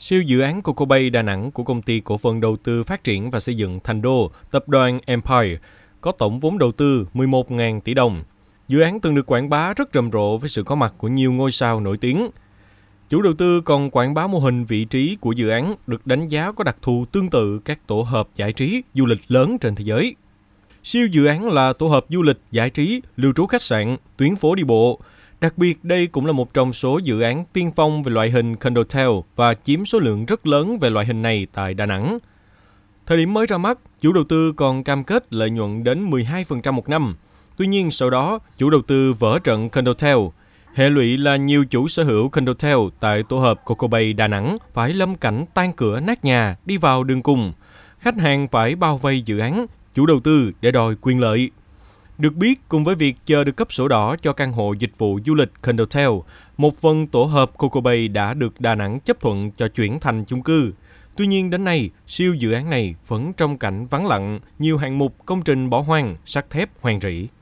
Siêu dự án Coco Bay Đà Nẵng của công ty cổ phần đầu tư phát triển và xây dựng Thành Đô, tập đoàn Empire, có tổng vốn đầu tư 11.000 tỷ đồng. Dự án từng được quảng bá rất rầm rộ với sự có mặt của nhiều ngôi sao nổi tiếng. Chủ đầu tư còn quảng bá mô hình vị trí của dự án được đánh giá có đặc thù tương tự các tổ hợp giải trí du lịch lớn trên thế giới. Siêu dự án là tổ hợp du lịch giải trí, lưu trú khách sạn, tuyến phố đi bộ, Đặc biệt, đây cũng là một trong số dự án tiên phong về loại hình Condotel và chiếm số lượng rất lớn về loại hình này tại Đà Nẵng. Thời điểm mới ra mắt, chủ đầu tư còn cam kết lợi nhuận đến 12% một năm. Tuy nhiên, sau đó, chủ đầu tư vỡ trận Condotel. Hệ lụy là nhiều chủ sở hữu Condotel tại tổ hợp Coco Bay Đà Nẵng phải lâm cảnh tan cửa nát nhà, đi vào đường cùng. Khách hàng phải bao vây dự án, chủ đầu tư để đòi quyền lợi. Được biết, cùng với việc chờ được cấp sổ đỏ cho căn hộ dịch vụ du lịch Condotel, một phần tổ hợp Coco Bay đã được Đà Nẵng chấp thuận cho chuyển thành chung cư. Tuy nhiên đến nay, siêu dự án này vẫn trong cảnh vắng lặng, nhiều hạng mục công trình bỏ hoang, sắt thép hoang rỉ.